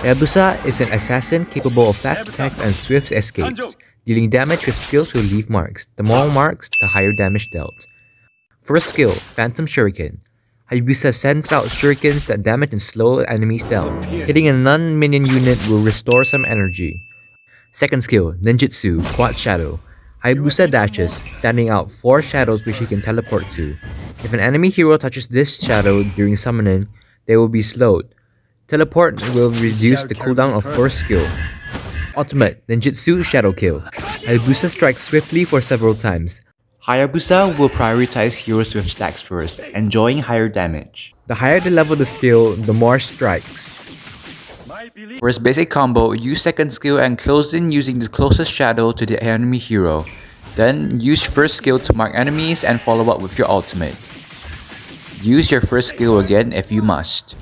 Ebusa is an assassin capable of fast attacks and swift escapes. Dealing damage with skills who leave marks. The more marks, the higher damage dealt. First skill, Phantom Shuriken. Hayabusa sends out shurikens that damage and slow enemies down. Hitting a non-minion unit will restore some energy. Second skill, Ninjutsu, Quad Shadow. Hayabusa dashes, sending out 4 shadows which he can teleport to. If an enemy hero touches this shadow during summoning, they will be slowed. Teleport will reduce the cooldown of first skill. Ultimate Ninjutsu Shadow Kill. Hayabusa strikes swiftly for several times. Hayabusa will prioritize heroes with stacks first, enjoying higher damage. The higher the level of the skill, the more strikes. For his basic combo, use second skill and close in using the closest shadow to the enemy hero. Then use first skill to mark enemies and follow up with your ultimate. Use your first skill again if you must.